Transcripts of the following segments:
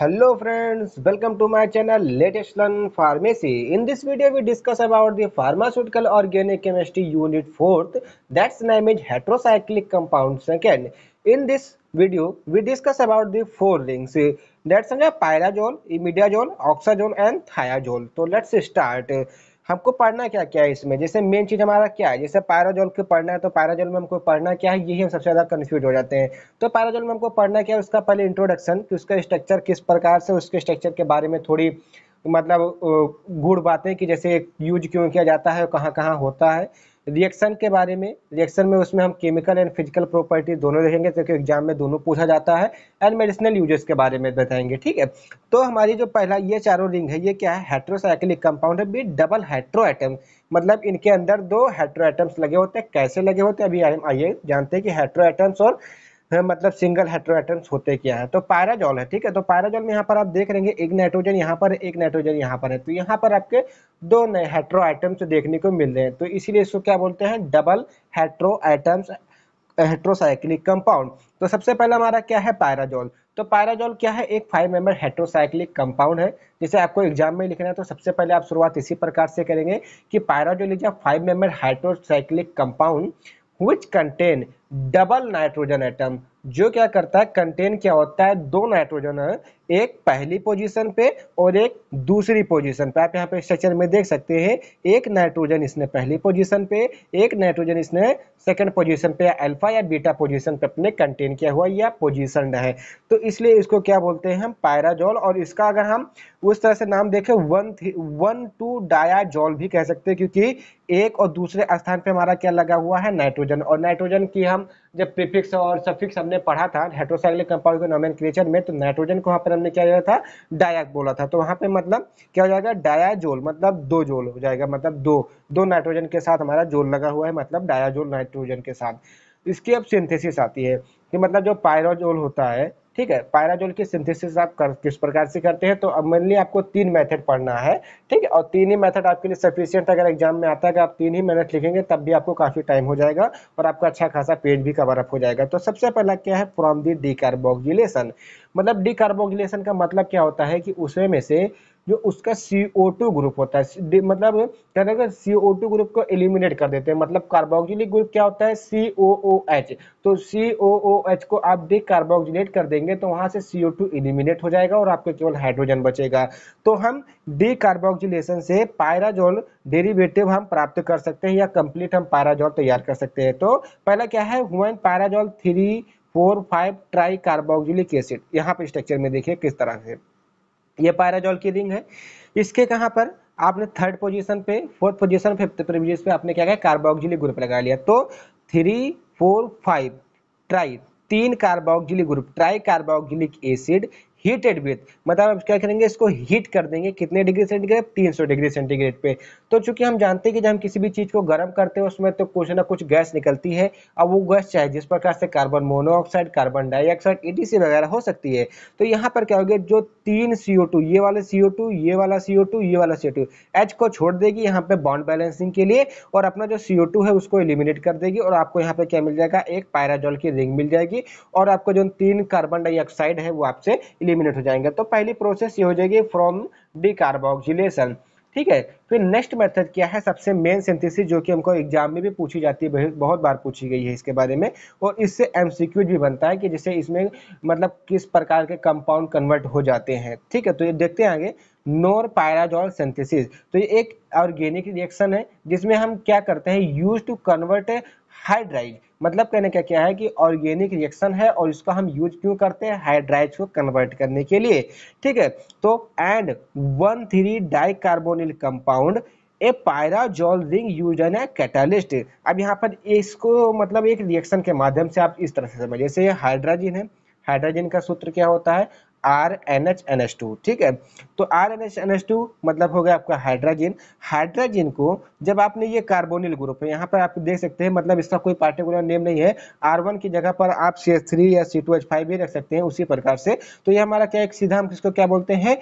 hello friends welcome to my channel latest learn pharmacy in this video we discuss about the pharmaceutical organic chemistry unit fourth that's name is heterocyclic compounds second in this video we discuss about the four rings that's pyrazole imidazole oxazole and thiazole so let's start हमको पढ़ना क्या क्या है इसमें जैसे main चीज हमारा क्या है जैसे पैराजोल को पढ़ना है तो पैराजोल में हमको पढ़ना क्या है यही हम सबसे ज्यादा कन्फ्यूज हो जाते हैं तो पैराजोल में हमको पढ़ना क्या है उसका पहले इंट्रोडक्शन कि उसका स्ट्रक्चर किस प्रकार से उसके स्ट्रक्चर के बारे में थोड़ी मतलब गुड़ बातें कि जैसे यूज क्यों किया जाता है और कहाँ कहाँ होता है रिएक्शन के बारे में रिएक्शन में उसमें हम केमिकल एंड फिजिकल प्रॉपर्टी दोनों देखेंगे क्योंकि एग्जाम में दोनों पूछा जाता है एंड मेडिसिनल यूजेस के बारे में बताएंगे ठीक है तो हमारी जो पहला ये चारों रिंग है ये क्या है हेट्रोसाइक्लिक कंपाउंड है बी डबल हेट्रो एटम मतलब इनके अंदर दो हेट्रो एटम्स लगे होते हैं कैसे लगे होते हैं अभी आइए जानते हैं कि हेट्रो एटम्स और मतलब सिंगल हेट्रोएटम्स होते क्या है तो पायराजॉल है ठीक है तो पायराजॉल में यहाँ पर आप देख हैं एक नाइट्रोजन यहाँ पर एक नाइट्रोजन यहाँ पर है तो यहाँ पर आपके दो नए हेट्रो आइटम्स देखने को मिल रहे हैं तो इसीलिए इसको क्या बोलते हैं double hetero items heterocyclic compound तो सबसे पहला हमारा क्या है पायराजॉल तो पायराजॉल क्या है एक फाइव मेंबर हेट्रोसाइक्लिक कंपाउंड है जिसे आपको एग्जाम में लिखना है तो सबसे पहले आप शुरुआत इसी प्रकार से करेंगे कि pyrazole is a five member heterocyclic compound which contain double nitrogen atom जो क्या करता है कंटेन क्या होता है दो नाइट्रोजन एक पहली पोजीशन पे और एक दूसरी पोजीशन पे आप यहाँ पे स्ट्रक्चर में देख सकते हैं एक नाइट्रोजन इसने पहली पोजीशन पे एक नाइट्रोजन इसने सेकंड पोजीशन पे अल्फा या बीटा पोजीशन पे अपने कंटेन किया हुआ या पोजीशन है तो इसलिए इसको क्या बोलते हैं हम पायराजोल और इसका अगर हम उस तरह से नाम देखें वन वन टू डायाजोल भी कह सकते हैं क्योंकि एक और दूसरे स्थान पर हमारा क्या लगा हुआ है नाइट्रोजन और नाइट्रोजन की हम हम जब प्रीफिक्स और सफिक्स हमने पढ़ा था हेट्रोसाइक्लिक कंपाउंड के नॉमेन क्रिएचर में तो नाइट्रोजन को वहाँ पर हमने क्या किया था डायक बोला था तो वहाँ पे मतलब क्या हो जाएगा डायाजोल मतलब दो जोल हो जाएगा मतलब दो दो नाइट्रोजन के साथ हमारा जोल लगा हुआ है मतलब डायाजोल नाइट्रोजन के साथ इसकी अब सिंथेसिस आती है कि मतलब जो पायरोजोल होता है ठीक है पायराजोल की सिंथेसिस आप कर, किस प्रकार से करते हैं तो अब मेनली आपको तीन मेथड पढ़ना है ठीक है और तीन ही मेथड आपके लिए सफिशियंट अगर एग्जाम में आता है अगर आप तीन ही मेथड लिखेंगे तब भी आपको काफ़ी टाइम हो जाएगा और आपका अच्छा खासा पेज भी कवर अप हो जाएगा तो सबसे पहला क्या है फ्रॉम दी डी मतलब डी का मतलब क्या होता है कि उसमें में से जो उसका सी ग्रुप होता है मतलब क्या करेगा सी ग्रुप को एलिमिनेट कर देते हैं मतलब कार्बोक्सिलिक ग्रुप क्या होता है सी तो सी को आप डी कार्बोक्जिलेट कर देंगे तो वहां से सी एलिमिनेट हो जाएगा और आपको केवल हाइड्रोजन बचेगा तो हम डी कार्बोक्जिलेशन से पायराजोल डेरिवेटिव हम प्राप्त कर सकते हैं या कंप्लीट हम पायराजोल तैयार कर सकते हैं तो पहला क्या है one pyrazole three four five tri carboxylic acid यहाँ पे स्ट्रक्चर में देखिए किस तरह से ये पायराजॉल की रिंग है इसके कहाँ पर आपने थर्ड पोजीशन पे फोर्थ पोजीशन फिफ्थ प्रिविलेज पे आपने क्या किया कार्बोक्सिलिक ग्रुप लगा लिया तो थ्री फोर फाइव ट्राई तीन carboxylic group tri carboxylic acid heated with मतलब क्या करेंगे इसको हीट कर देंगे कितने डिग्री सेंटीग्रेड 300 डिग्री सेंटीग्रेड पे तो चूंकि हम जानते हैं कि जब हम किसी भी चीज़ को गर्म करते हैं उसमें तो कुछ ना कुछ गैस निकलती है अब वो गैस चाहे जिस प्रकार से कार्बन मोनोऑक्साइड कार्बन डाइऑक्साइड ई वगैरह हो सकती है तो यहाँ पर क्या होगी जो तीन सी ये वाला सी ये वाला सी ये वाला सी एच को छोड़ देगी यहाँ पे बॉन्ड बैलेंसिंग के लिए और अपना जो सी है उसको एलिमिनेट कर देगी और आपको यहाँ पे क्या मिल जाएगा एक पायराजोल की रिंग मिल जाएगी और आपको जो तीन कार्बन डाइऑक्साइड है वो आपसे इलिमिनेट हो जाएंगे तो पहली प्रोसेस ये हो जाएगी फ्रॉम डी डिकार्बोक्सिलेशन ठीक है फिर नेक्स्ट मेथड क्या है सबसे मेन सिंथेसिस जो कि हमको एग्जाम में भी पूछी जाती है बहुत बार पूछी गई है इसके बारे में और इससे एम भी बनता है कि जैसे इसमें मतलब किस प्रकार के कंपाउंड कन्वर्ट हो जाते हैं ठीक है तो ये देखते हैं आगे नोर पायराजॉल सिंथेसिस तो ये एक ऑर्गेनिक रिएक्शन है जिसमें हम क्या करते हैं यूज टू कन्वर्ट हाइड्राइड मतलब कहने का क्या है कि ऑर्गेनिक रिएक्शन है और इसका हम यूज क्यों करते हैं हाइड्राइज को कन्वर्ट करने के लिए ठीक है तो and one three di carbonyl compound a pyrazole ring use an a catalyst अब यहाँ पर इसको मतलब एक रिएक्शन के माध्यम से आप इस तरह से समझिए जैसे हाइड्रोजन है हाइड्रोजन का सूत्र क्या होता है R N H N S two ठीक है तो R N H N S two मतलब हो गया आपका हाइड्रोजन हाइड्रोजन को जब आपने ये कार्बोनिल ग्रुप है तो यहाँ पर आप देख सकते हैं मतलब इसका कोई पार्टिकुलर नेम नहीं है आर वन की जगह पर आप सी एस थ्री या सी टू एच फाइव भी रख सकते हैं उसी प्रकार से तो ये हमारा क्या एक सीधा हम किसको क्या बोलते हैं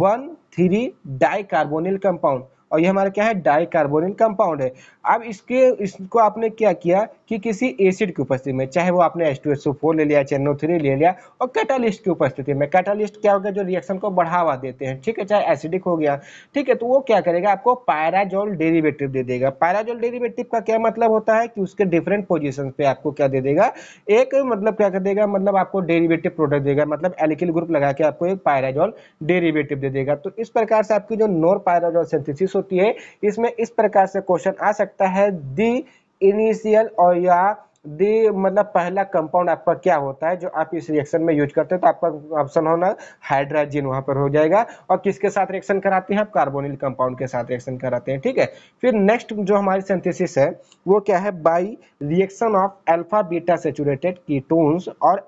one three di carbonyl compound और ये हमारा क्या है डाइकार्बोनिल कंपाउंड है अब इसके इसको आपने क्या किया कि किसी एसिड की उपस्थिति में चाहे वो आपने एस टू ले लिया चाहे एच ले लिया और कैटालिस्ट की उपस्थिति में कैटालिस्ट क्या होगा जो रिएक्शन को बढ़ावा देते हैं ठीक है चाहे एसिडिक हो गया ठीक है तो वो क्या करेगा आपको पायराजोल डेरिवेटिव दे देगा पायराजोल डेरीवेटिव का क्या मतलब होता है कि उसके डिफरेंट पोजिशन पे आपको क्या दे देगा एक मतलब क्या कर देगा मतलब आपको डेरीवेटिव प्रोडक्ट देगा मतलब एलिकिल ग्रुप लगा के आपको एक पायराजोल डेरिवेटिव दे देगा तो इस प्रकार से आपकी जो नोर पायराजोल सेंथिस होती है इसमें इस प्रकार से क्वेश्चन आ सकता है दी इनिशियल और या दी मतलब पहला कंपाउंड आपका क्या होता है जो आप इस रिएक्शन में यूज करते हैं तो आपका ऑप्शन होना हाइड्राजिन वहां पर हो जाएगा और किसके साथ रिएक्शन कराते हैं आप कार्बोनिल कंपाउंड के साथ रिएक्शन कराते हैं ठीक है फिर नेक्स्ट जो हमारी सिंथेसिस है वो क्या है by reaction of alpha beta saturated ketones और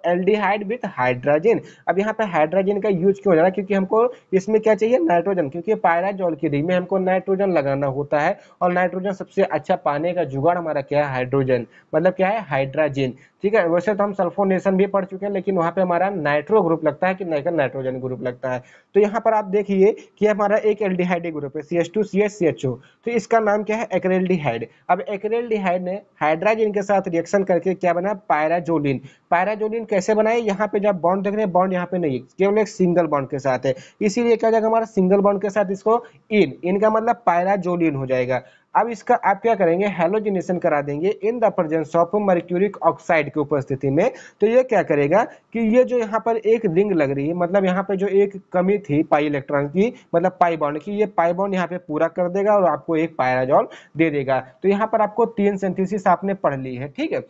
हाइड विथ हाइड्राजिन अब यहाँ पर हाइड्राजिन का यूज क्यों हो जाएगा क्योंकि हमको इसमें क्या चाहिए नाइट्रोजन क्योंकि पायराजोल की रिंग में हमको नाइट्रोजन लगाना होता है और नाइट्रोजन सबसे अच्छा पाने का जुगाड़ हमारा क्या है हाइड्रोजन मतलब क्या है हाइड्राजिन ठीक है वैसे तो हम सल्फोनेशन भी पढ़ चुके हैं लेकिन वहाँ पे हमारा नाइट्रो ग्रुप लगता है कि नहीं नाइट्रोजन ग्रुप लगता है तो यहाँ पर आप देखिए कि हमारा एक एल्डिहाइड ग्रुप है C S two C S C H O तो इसका नाम क्या है एक्रेल्डिहाइड अब एक्रेल्डिहाइड ने हाइड्राजिन के साथ रिएक्शन करके क्या बनाया पायराजोलिन पायराजोलिन कैसे बनाए यहाँ पे जब बॉन्ड देख रहे हैं बॉन्ड यहाँ पे नहीं केवल एक सिंगल बॉन्ड के साथ है इसीलिए क्या हो जाएगा हमारा सिंगल बॉन्ड के साथ इसको इन इनका मतलब पायराजोलिन हो जाएगा अब इसका आप क्या करेंगे हेलोजिनेशन करा देंगे in the presence of mercuric oxide की उपस्थिति में तो ये क्या करेगा कि ये जो यहाँ पर एक रिंग लग रही है मतलब यहाँ पे जो एक कमी थी पाई इलेक्ट्रॉन की मतलब पाई बॉन्ड की ये पाई बॉन्ड यहाँ पे पूरा कर देगा और आपको एक पायराजॉल दे देगा तो यहाँ पर आपको तीन सेंथिसिस आपने पढ़ ली है ठीक है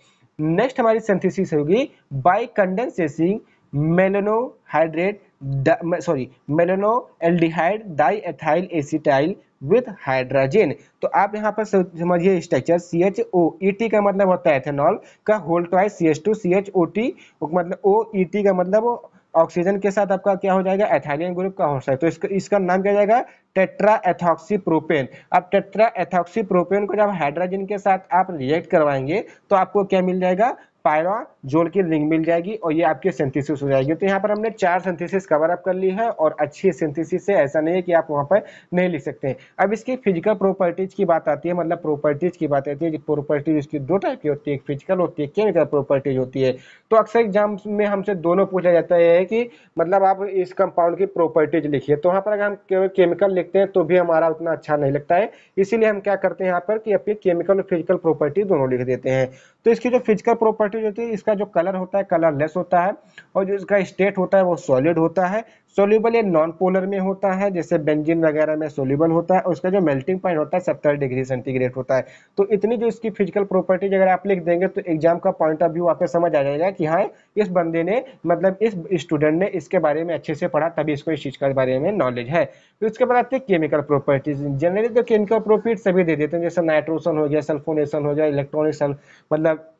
नेक्स्ट हमारी सेंथिसिस होगी by condensing malonohydrate sorry malono aldehyde di ethyl acetyl with hydrogen तो आप यहाँ पर समझिए structure C H O E T का मतलब होता है एथेनॉल का whole twice C H two C H O T मतलब ओ ई टी का मतलब ऑक्सीजन के साथ आपका क्या हो जाएगा एथाइलिन ग्रुप का हो सकता है तो इसका इसका नाम क्या जाएगा टेट्रा एथॉक्सी प्रोपेन अब टेट्रा एथॉक्सी प्रोपेन को जब हाइड्रोजन के साथ आप रिएक्ट करवाएंगे तो आपको क्या मिल जाएगा पायरा जोड़ की रिंग मिल जाएगी और ये आपकी सिंथेसिस हो जाएगी तो यहाँ पर हमने चार सिंथेसिस कवर अप कर ली है और अच्छी सिंथेसिस है ऐसा नहीं है कि आप वहाँ पर नहीं लिख सकते हैं अब इसकी फिजिकल प्रॉपर्टीज की बात आती है मतलब प्रॉपर्टीज की बात आती है प्रॉपर्टीज इसकी दो टाइप की होती है एक फिजिकल होती है केमिकल प्रॉपर्टीज होती है तो अक्सर एग्जाम में हमसे दोनों पूछा जाता है कि मतलब आप इस कंपाउंड की प्रॉपर्टीज लिखिए तो वहाँ पर अगर हम केमिकल लिखते हैं तो भी हमारा उतना अच्छा नहीं लगता है इसीलिए हम क्या करते हैं यहाँ पर कि अपनी केमिकल और फिजिकल प्रॉपर्टी दोनों लिख देते हैं तो इसकी जो फिजिकल प्रॉपर्टी प्रॉपर्टीज होती है इसका जो कलर होता है कलर लेस होता है और जो इसका स्टेट होता है वो सॉलिड होता है सोल्यूबल ये नॉन पोलर में होता है जैसे बेंजिन वगैरह में सोल्यूबल होता है और उसका जो मेल्टिंग पॉइंट होता है सत्तर डिग्री सेंटीग्रेड होता है तो इतनी जो इसकी फिजिकल प्रॉपर्टीज अगर आप लिख देंगे तो एग्जाम का पॉइंट ऑफ व्यू आपको समझ आ जाएगा कि हाँ इस बंदे ने मतलब इस स्टूडेंट ने इसके बारे में अच्छे से पढ़ा तभी इसको इस चीज़ के बारे में नॉलेज है फिर तो उसके बाद आते हैं केमिकल प्रॉपर्टीज जनरली तो केमिकल प्रॉपर्टीज सभी दे देते हैं जैसे नाइट्रोसन हो गया सल्फोनेशन हो गया इलेक्ट्रॉनिक मतलब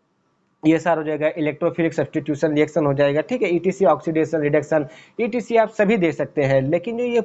ये e सार हो जाएगा इलेक्ट्रोफिलिक सब्सटीट्यूशन रिएक्शन हो जाएगा ठीक है ईटीसी ऑक्सीडेशन रिडक्शन ईटीसी आप सभी दे सकते हैं लेकिन जो ये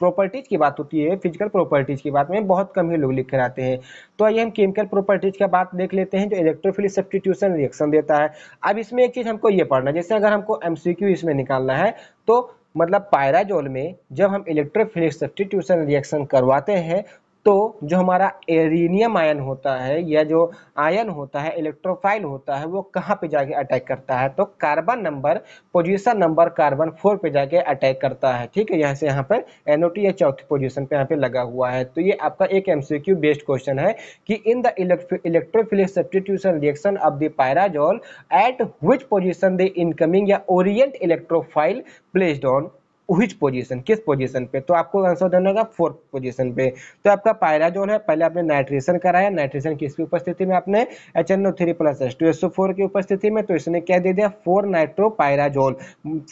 प्रॉपर्टीज़ की बात होती है फिजिकल प्रॉपर्टीज़ की बात में बहुत कम ही लोग लिख कर आते हैं तो आइए हम केमिकल प्रॉपर्टीज़ का बात देख लेते हैं जो इलेक्ट्रोफिलिक सब्सटीट्यूशन रिएक्शन देता है अब इसमें एक चीज़ हमको ये पढ़ना है जैसे अगर हमको एम इसमें निकालना है तो मतलब पायराजोल में जब हम इलेक्ट्रोफिलिक सब्सटीट्यूशन रिएक्शन करवाते हैं तो जो हमारा एरिनियम आयन होता है या जो आयन होता है इलेक्ट्रोफाइल होता है वो कहाँ पे जाके अटैक करता है तो carbon number position number carbon four पे जाके अटैक करता है ठीक है यहाँ से यहाँ पर एनओटी या चौथी पोजीशन पे यहाँ पे लगा हुआ है तो ये आपका एक एमसीक्यू बेस्ड क्वेश्चन है कि in the electrophilic substitution reaction of the pyrazole at which position the incoming या orient electrophile placed on which position किस पोजीशन पे तो आपको आंसर देना होगा फोर्थ पोजीशन पे तो आपका पायरा जोन है पहले आपने नाइट्रेशन कराया नाइट्रेशन किसकी उपस्थिति में आपने H N O three plus S two S O four की उपस्थिति में तो इसने क्या दे दिया four nitro pyrazole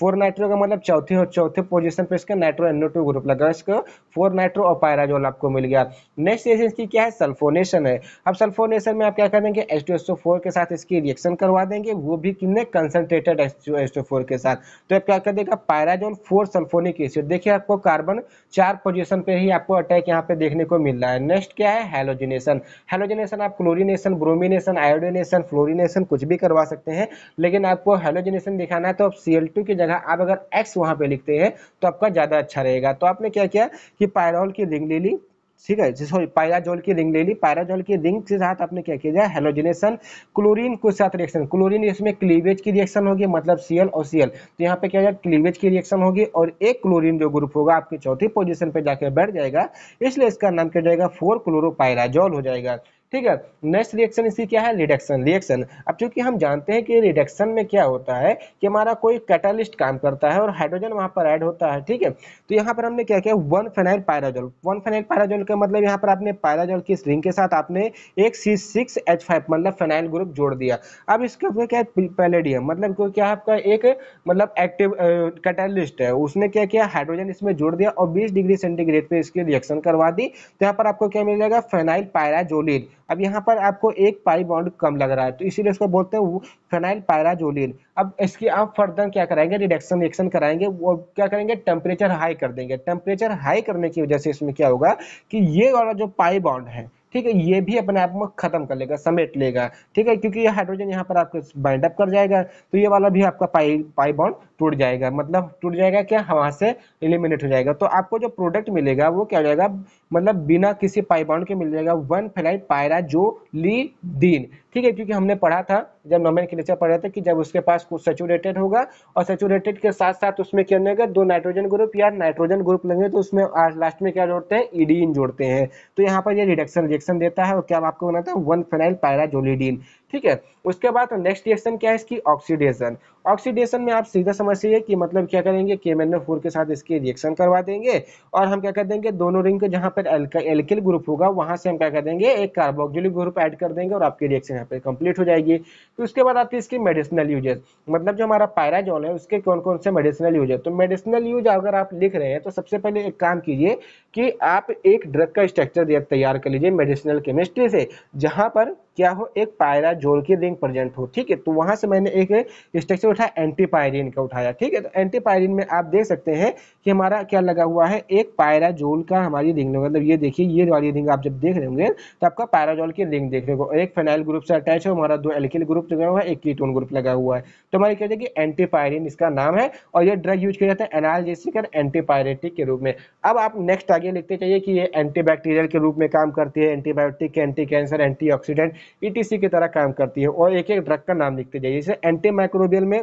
four nitro का मतलब चौथे और चौथे पोजिशन पे इसका नाइट्रो एनओ टू ग्रुप लगा इसको फोर नाइट्रो और पायराजोल आपको मिल गया नेक्स्ट चीज इसकी क्या है सल्फोनेशन है अब सल्फोनेशन में आप क्या कर देंगे H two S O four के साथ इसकी रिएक्शन करवा देंगे वो भी कितने concentrated H two S O four के साथ तो आप क्या कर देगा पायराजोल फोर सल्फोनिक एसिड देखिए आपको कार्बन चार पोजीशन पे ही आपको अटैक यहाँ पे देखने को मिल रहा है नेक्स्ट क्या है हेलोजिनेशन हेलोजिनेशन आप क्लोरिनेशन ब्रोमिनेशन आयोडिनेशन फ्लोरिनेशन कुछ भी करवा सकते हैं लेकिन आपको हेलोजिनेशन दिखाना है तो आप सी की जगह आप अगर एक्स वहाँ पे लिखते हैं तो आपका ज़्यादा अच्छा रहेगा तो आपने क्या किया कि पायरोल की रिंग ले ली ठीक है सॉरी पायराजोल की रिंग ले ली पायराजोल की रिंग के साथ आपने क्या किया जाए हेलोजिनेशन क्लोरीन के साथ रिएक्शन क्लोरीन इसमें क्लीवेज की रिएक्शन होगी मतलब सीएल और सीएल तो यहाँ पे क्या क्लीवेज की रिएक्शन होगी और एक क्लोरीन जो ग्रुप होगा आपकी चौथी पोजिशन पे जाकर बैठ जाएगा इसलिए इसका नाम क्या जाएगा फोर क्लोरोपायराजोल हो जाएगा ठीक है नेक्स्ट रिएक्शन इसी क्या है रिडक्शन रिएक्शन अब चूंकि हम जानते हैं कि रिडक्शन में क्या होता है कि हमारा कोई कैटालिस्ट काम करता है और हाइड्रोजन वहां पर ऐड होता है ठीक है तो यहाँ पर हमने क्या किया one phenyl pyrazole one phenyl pyrazole का मतलब यहाँ पर आपने पायराजोल की रिंग के साथ आपने एक सी सिक्स एच फाइव मतलब फेनाइल ग्रुप जोड़ दिया अब इसका क्या है पैलेडियम मतलब क्या है आपका एक मतलब एक्टिव कैटालिस्ट है उसने क्या किया हाइड्रोजन इसमें जोड़ दिया और बीस डिग्री सेंटीग्रेड पे इसकी रिएक्शन करवा दी तो यहाँ पर आपको क्या मिल जाएगा फेनाइल पायराजोलिन अब यहाँ पर आपको एक पाई बॉन्ड कम लग रहा है तो इसीलिए उसको बोलते हैं फेनाइल पायराजोलिन अब इसकी आप फर्दर क्या कराएंगे रिडक्शन रिएक्शन कराएंगे वो क्या करेंगे टेम्परेचर हाई कर देंगे टेम्परेचर हाई करने की वजह से इसमें क्या होगा कि ये वाला जो पाई बॉन्ड है ठीक है ये भी अपने आप में खत्म कर लेगा समेट लेगा ठीक है क्योंकि ये हाइड्रोजन यहाँ पर आपको बाइंड अप कर जाएगा तो ये वाला भी आपका पाई पाई बॉन्ड टूट जाएगा मतलब टूट जाएगा क्या वहाँ से एलिमिनेट हो जाएगा तो आपको जो प्रोडक्ट मिलेगा वो क्या हो जाएगा मतलब बिना किसी पाई बॉन्ड के मिल जाएगा वन फेलाइट पायरा जो ली दीन ठीक है क्योंकि हमने पढ़ा था जब नॉमेन नीचे पढ़ा था कि जब उसके पास कुछ सेचुरेटेड होगा और सेचुरेटेड के साथ साथ उसमें क्या लगेगा दो नाइट्रोजन ग्रुप या नाइट्रोजन ग्रुप लेंगे तो उसमें लास्ट में क्या जोड़ते हैं ईडीन जोड़ते हैं तो यहाँ पर ये रिडक्शन रिएक्शन देता है और क्या आपको बनाता है वन फेनाइल पायराजोलिडीन ठीक है उसके बाद नेक्स्ट रिएक्शन क्या है इसकी ऑक्सीडेशन ऑक्सीडेशन में आप सीधा समझिए कि मतलब क्या करेंगे के फोर के साथ इसके रिएक्शन करवा देंगे और हम क्या कर देंगे दोनों रिंग के जहाँ पर एल्किल ग्रुप होगा वहाँ से हम क्या कर देंगे एक कार्बोक्सिलिक ग्रुप ऐड कर देंगे और आपकी रिएक्शन यहाँ पे कंप्लीट हो जाएगी तो उसके बाद आती है इसकी मेडिसिनल यूजेज मतलब जो हमारा पायराजोल है उसके कौन कौन से मेडिसिनल यूज है तो मेडिसिनल यूज अगर आप लिख रहे हैं तो सबसे पहले एक काम कीजिए कि आप एक ड्रग का स्ट्रक्चर तैयार कर लीजिए मेडिसिनल केमिस्ट्री से जहाँ पर क्या हो एक पायराजोल की रिंग प्रेजेंट हो ठीक है तो वहाँ से मैंने एक स्ट्रक्चर उठाया एंटीपायरिन का उठाया ठीक है तो एंटीपायरिन में आप देख सकते हैं कि हमारा क्या लगा हुआ है एक पायराजोल का हमारी रिंग मतलब ये देखिए ये वाली रिंग आप जब देख रहे होंगे तो आपका पायराजोल की रिंग देखने को एक फेनाइल ग्रुप से अटैच है हमारा दो एल्किल ग्रुप लगा हुआ है एक कीटोन ग्रुप लगा हुआ है तो हमारे क्या जाएगी एंटीपायरिन इसका नाम है और यह ड्रग यूज किया जाता है एनालजेसिक और एंटीपायरेटिक के रूप में अब आप नेक्स्ट आगे लिखते चाहिए कि ये एंटीबैक्टीरियल के रूप में काम करती है antibiotic anti cancer antioxidant ETC की तरह काम करती है और एक एक ड्रग का नाम लिखते जाइए जैसे एंटी माइक्रोबियल में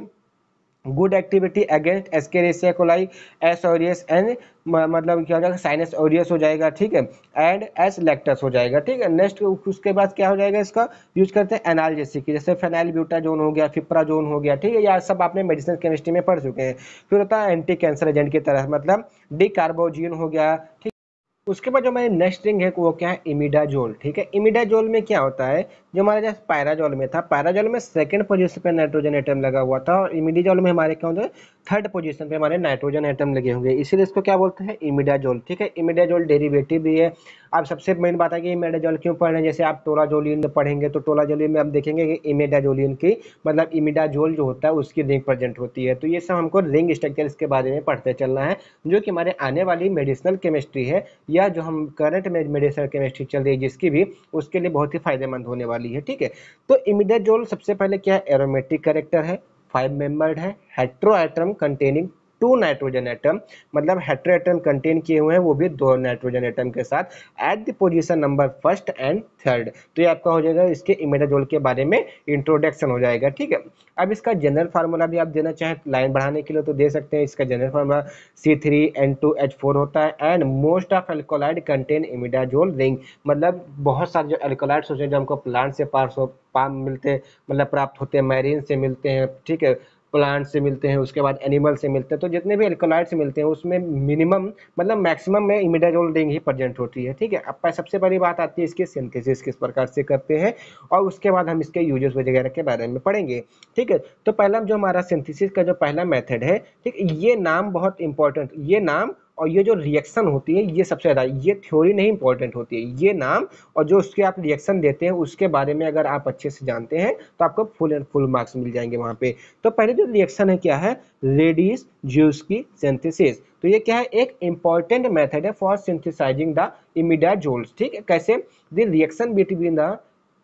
good activity against Escherichia coli S aureus and मतलब क्या हो जाएगा साइनस ओरियस हो जाएगा ठीक है एंड एस लेक्टस हो जाएगा ठीक है नेक्स्ट उसके बाद क्या हो जाएगा इसका यूज करते हैं एनालजेसिक जैसे फेनाइल जोन हो गया फिप्रा जोन हो गया ठीक है या सब आपने मेडिसिन केमिस्ट्री में पढ़ चुके हैं फिर होता है एंटी कैंसर एजेंट की तरह मतलब डी हो गया ठीक उसके बाद जो हमारी नेक्स्ट रिंग है वो क्या है इमिडाजोल ठीक है इमिडाजोल में क्या होता है जो हमारे जैसे पैराजोल में था पैराजोल में सेकंड पोजीशन पे नाइट्रोजन एटम लगा हुआ था और इमिडाजोल में हमारे क्या होता है थर्ड पोजीशन पे हमारे नाइट्रोजन आइटम लगे होंगे इसीलिए इसको क्या बोलते हैं इमिडाजोल ठीक है इमिडाजोल डेरिवेटिव भी है आप सबसे मेन बात है कि इमिडाजोल क्यों पढ़ रहे हैं जैसे आप टोलाजोलिन पढ़ेंगे तो टोलाजोलिन में आप देखेंगे कि इमिडाजोलिन की मतलब इमिडाजोल जो होता है उसकी रिंग प्रेजेंट होती है तो ये सब हमको रिंग स्ट्रक्चर इसके बारे में पढ़ते चलना है जो कि हमारे आने वाली मेडिसिनल केमिस्ट्री है या जो हम करंट में मेडिसिनल केमिस्ट्री चल रही है जिसकी भी उसके लिए बहुत ही फायदेमंद होने वाली है ठीक है तो इमिडाजोल सबसे पहले क्या है एरोमेटिक करेक्टर है फाइव मेंबर्ड है heteroatom containing two nitrogen atom मतलब हेट्रो एटम कंटेन किए हुए हैं वो भी दो नाइट्रोजन एटम के साथ at the position number first and third तो ये आपका हो जाएगा इसके इमेडाजोल के बारे में इंट्रोडक्शन हो जाएगा ठीक है अब इसका जनरल फार्मूला भी आप देना चाहें लाइन बढ़ाने के लिए तो दे सकते हैं इसका general formula C three N two H four होता है and most of alkaloid contain imidazole ring मतलब बहुत सारे जो एल्कोलाइड्स होते हैं जो हमको प्लांट से पार्स हो पा मिलते मतलब प्राप्त होते हैं मैरिन से मिलते हैं ठीक है प्लांट से मिलते हैं उसके बाद एनिमल से मिलते हैं तो जितने भी एल्कोलाइड से मिलते हैं उसमें मिनिमम मतलब मैक्सिमम में इमिडाजोल रिंग ही प्रजेंट होती है ठीक है अब सबसे बड़ी बात आती है इसके सिंथेसिस किस प्रकार से करते हैं और उसके बाद हम इसके यूजेस वगैरह के बारे में पढ़ेंगे ठीक है तो पहला जो हमारा सिंथिस का जो पहला मैथड है ठीक ये नाम बहुत इंपॉर्टेंट ये नाम और ये जो रिएक्शन होती है ये सबसे ज़्यादा ये थ्योरी नहीं इंपॉर्टेंट होती है ये नाम और जो उसके आप रिएक्शन देते हैं उसके बारे में अगर आप अच्छे से जानते हैं तो आपको फुल एंड फुल मार्क्स मिल जाएंगे वहाँ पे तो पहले जो रिएक्शन है क्या है रेडिस जूस की सेंथिसिस तो ये क्या है एक इंपॉर्टेंट मेथड है फॉर सिंथिसाइजिंग द इमिडाजोल्स ठीक है कैसे the reaction between the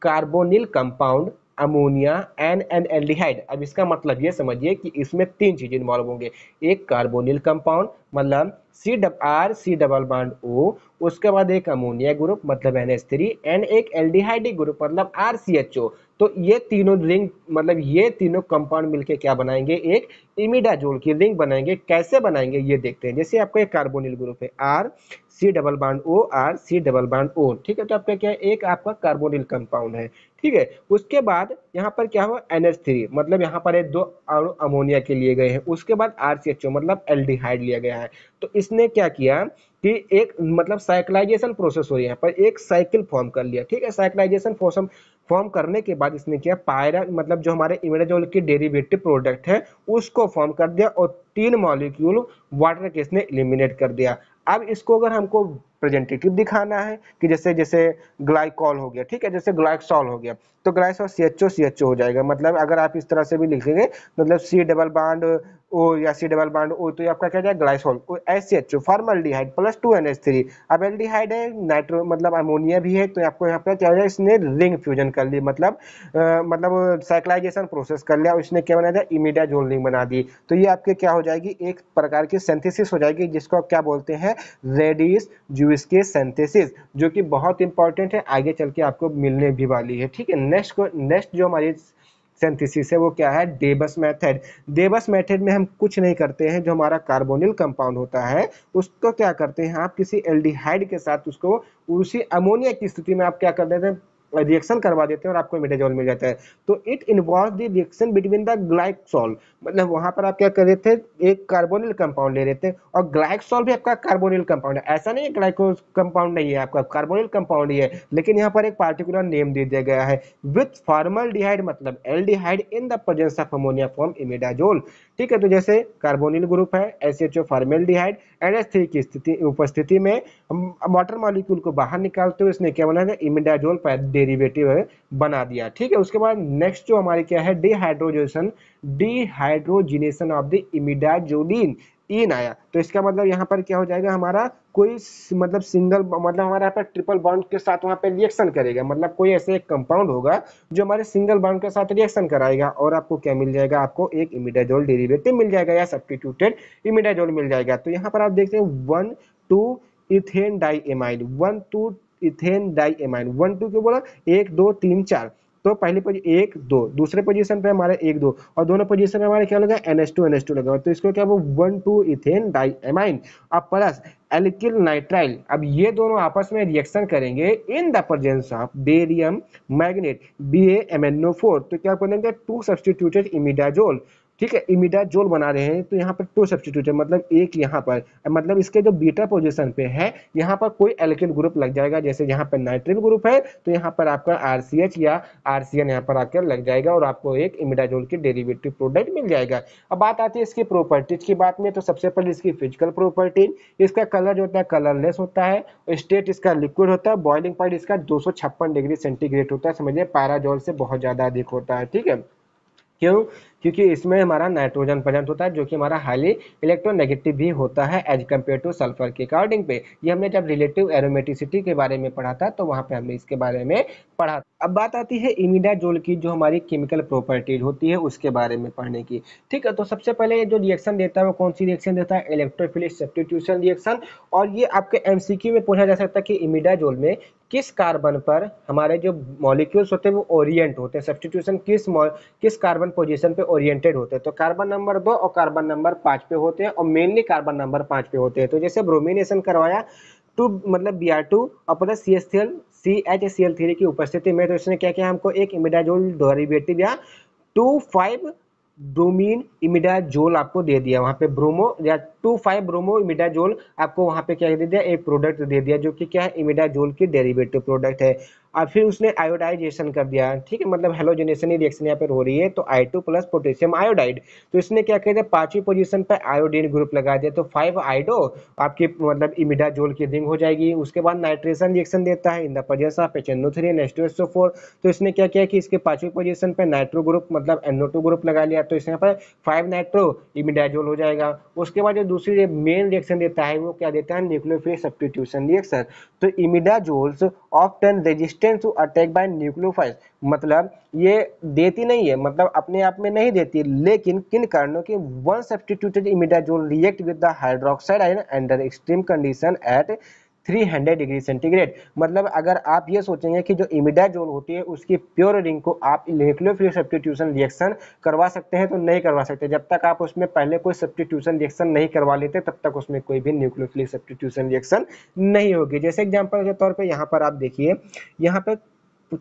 carbonyl compound ammonia an an aldehyde अब इसका मतलब ये समझिए कि इसमें तीन चीजें इन्वॉल्व होंगे एक कार्बोनिल कंपाउंड मतलब C double R C double bond O उसके बाद एक अमोनिया ग्रुप मतलब एन एच थ्री एंड एक एल्डिहाइडिक ग्रुप मतलब आर सी एच ओ तो ये तीनों रिंग मतलब ये तीनों कंपाउंड मिलके क्या बनाएंगे एक इमिडाजोल की रिंग बनाएंगे कैसे बनाएंगे ये देखते हैं जैसे आपका एक कार्बोनिल ग्रुप है R C double bond O are C double bond ओ ठीक है तो आपका क्या है एक आपका कार्बोनिल कंपाउंड है ठीक है उसके बाद यहाँ पर क्या हुआ एन एच थ्री मतलब यहाँ पर दो अणु अमोनिया के लिए गए हैं उसके बाद आर सी एच ओ मतलब एल्डिहाइड लिया गया है तो इसने क्या किया कि एक मतलब साइक्लाइजेशन प्रोसेस हो रही है पर एक साइकिल फॉर्म कर लिया ठीक है साइक्लाइजेशन फॉर्म फॉर्म करने के बाद इसने किया पायरा मतलब जो हमारे इमेडाजोल के डेरिवेटिव प्रोडक्ट है उसको फॉर्म कर दिया और तीन मॉलिक्यूल वाटर के इसने एलिमिनेट कर दिया अब इसको अगर हमको प्रेजेंटेटिव दिखाना है कि जैसे जैसे ग्लाइकॉल हो गया ठीक है जैसे ग्लाइक्सॉल हो गया तो ग्लाइसॉल सी एच ओ सी एच ओ हो जाएगा मतलब अगर आप इस तरह से भी लिखेंगे मतलब सी डबल बाड ओ या सी डबल बाड ओ तो ये आपका क्या जाएगा glyoxal S C H O formal formaldehyde plus two N H three अब एल एल्डिहाइड है नाइट्रो मतलब अमोनिया भी है तो आपको यहाँ पे क्या हो जाएगा इसने रिंग फ्यूजन कर ली मतलब आ, मतलब साइक्लाइजेशन प्रोसेस कर लिया और इसने क्या बना दिया इमीडिया इमीडाजोल रिंग बना दी तो ये आपके क्या हो जाएगी एक प्रकार की सेंथेसिस हो जाएगी जिसको आप क्या बोलते हैं रेडिस जू यूज के सेंथेसिस जो कि बहुत इंपॉर्टेंट है आगे चल के आपको मिलने भी वाली है ठीक है नेक्स्ट नेक्स्ट जो हमारी सेंथिसिस है वो क्या है डेबस मेथड डेबस मेथड में हम कुछ नहीं करते हैं जो हमारा कार्बोनिल कंपाउंड होता है उसको क्या करते हैं आप किसी एल्डिहाइड के साथ उसको उसी अमोनिया की स्थिति में आप क्या कर देते हैं रिएक्शन करवा देते हैं और आपको मिटेजॉल मिल जाता है तो it involve the reaction between the glyoxal मतलब वहां पर आप क्या कर रहे थे एक कार्बोनिल कंपाउंड ले रहे थे और ग्लाइक्सोल भी आपका कार्बोनिल कंपाउंड है ऐसा नहीं है ग्लाइको कंपाउंड नहीं है आपका कार्बोनिल कंपाउंड ही है लेकिन यहाँ पर एक पार्टिकुलर नेम दे दिया गया है विथ फॉर्मल डिहाइड मतलब aldehyde in the presence of ammonia form imidazole ठीक है तो जैसे कार्बोनिल ग्रुप है S H O formaldehyde N S three की स्थिति उपस्थिति में वाटर मॉलिक्यूल को बाहर निकालते हुए इसने क्या बनाया इमिडाजोल डेरिवेटिव बना दिया ठीक है उसके बाद नेक्स्ट जो हमारी क्या है dehydrogenation dehydrogenation of the imidazolidine इन आया तो इसका मतलब यहाँ पर क्या हो जाएगा हमारा कोई मतलब सिंगल मतलब हमारे यहाँ पर ट्रिपल बाउंड के साथ वहाँ पर रिएक्शन करेगा मतलब कोई ऐसे एक कंपाउंड होगा जो हमारे सिंगल बाउंड के साथ रिएक्शन कराएगा और आपको क्या मिल जाएगा आपको एक इमिडाजोल डेरिवेटिव मिल जाएगा या सब्सटीट्यूटेड इमिडाजोल मिल जाएगा तो यहाँ पर आप देखते हैं one two ethane di amine one two ethane di amine one two क्यों बोला एक दो तीन चार तो पहली पोजिशन एक दो दूसरे पोजीशन पे हमारे एक दो और दोनों पोजीशन में हमारे क्या लगा N S two N S two लगा तो इसको क्या वो one two ethane di amine अब प्लस एल्किल नाइट्राइल अब ये दोनों आपस में रिएक्शन करेंगे in the presence of barium magnet B A M N O four तो क्या करेंगे टू सब्सटीट्यूटेड इमिडाजोल ठीक है इमिडाजोल बना रहे हैं तो यहाँ पर टू सब्सटीट्यूट है मतलब एक यहाँ पर मतलब इसके जो बीटा पोजीशन पे है यहाँ पर कोई एल्किल ग्रुप लग जाएगा जैसे यहाँ पर नाइट्रिल ग्रुप है तो यहाँ पर आपका आर या आर सी यहाँ पर आकर लग जाएगा और आपको एक इमिडाजोल की डेरिवेटिव प्रोडक्ट मिल जाएगा अब बात आती है इसकी प्रॉपर्टीज की बात में तो सबसे पहले इसकी फिजिकल प्रॉपर्टी इसका कलर जो होता है कलरलेस होता है स्टेट इसका लिक्विड होता है बॉइलिंग पॉइंट इसका दो डिग्री सेंटीग्रेड होता है समझिए पैराजोल से बहुत ज़्यादा अधिक होता है ठीक है क्यों क्योंकि इसमें हमारा नाइट्रोजन प्रेजेंट होता है जो कि हमारा हाईली इलेक्ट्रोनेगेटिव भी होता है एज कम्पेयर टू सल्फर के अकॉर्डिंग पे ये हमने जब रिलेटिव एरोमेटिसिटी के बारे में पढ़ा था तो वहाँ पे हमने इसके बारे में पढ़ा अब बात आती है इमिडाजोल की जो हमारी केमिकल प्रॉपर्टीज होती है उसके बारे में पढ़ने की ठीक है तो सबसे पहले जो रिएक्शन देता है वो कौन सी रिएक्शन देता है इलेक्ट्रोफिलिक सब्सटीट्यूशन रिएक्शन और ये आपके एम में पूछा जा सकता है कि इमिडाजोल में किस कार्बन पर हमारे जो मॉलिक्यूल्स होते हैं वो ओरिएंट होते हैं सब्सटीट्यूशन किस किस कार्बन पोजीशन पे ओरिएंटेड होते हैं तो कार्बन नंबर दो और कार्बन नंबर पांच पे होते हैं और मेनली कार्बन नंबर पांच पे होते हैं तो जैसे ब्रोमिनेशन करवाया टू मतलब बी आर टू और plus C S C L C H S C L three की उपस्थिति में तो इसने क्या किया हमको एक इमिडाजोल डोरीवेटिव या टू फाइव ब्रोमीन इमिडाजोल आपको दे दिया वहाँ पे ब्रोमो या टू फाइव ब्रोमो इमिडाजोल आपको वहाँ पे क्या दे दिया एक प्रोडक्ट दे दिया जो कि क्या है इमिडाजोल की डेरिवेटिव प्रोडक्ट है और फिर उसने आयोडाइजेशन कर दिया ठीक है मतलब हेलोजेनेशन ही रिएक्शन यहाँ पर हो रही है तो I two plus potassium iodide तो इसने क्या कह दिया पांचवी पोजीशन पर आयोडीन ग्रुप लगा दिया तो फाइव आइडो आपकी मतलब इमिडा जोल की रिंग हो जाएगी उसके बाद नाइट्रेशन रिएक्शन देता है in the presence of HNO three N तो इसने क्या किया कि इसके पांचवी पोजिशन पर नाइट्रो ग्रुप मतलब एनो ग्रुप लगा लिया तो इसके यहाँ पर फाइव नाइट्रो इमिडाजोल हो जाएगा उसके बाद जो दूसरी मेन रिएक्शन देता है वो क्या देता है न्यूक्लियोफिलिक सब्सटीट्यूशन रिएक्शन तो imidazoles often resistant resistance to attack by nucleophiles मतलब ये देती नहीं है मतलब अपने आप में नहीं देती लेकिन किन कारणों के one substituted imidazole react with the hydroxide ion under extreme condition at 300 degree centigrade मतलब अगर आप ये सोचेंगे कि जो इमिडाजोल होती है उसकी प्योर रिंग को आप न्यूक्लियोफिलिक सब्सटीट्यूशन रिएक्शन करवा सकते हैं तो नहीं करवा सकते जब तक आप उसमें पहले कोई सब्सटीट्यूशन रिएक्शन नहीं करवा लेते तब तक उसमें कोई भी न्यूक्लियोफिलिक सब्सटीट्यूशन रिएक्शन नहीं होगी जैसे एग्जाम्पल के तौर पर यहाँ पर आप देखिए यहाँ पर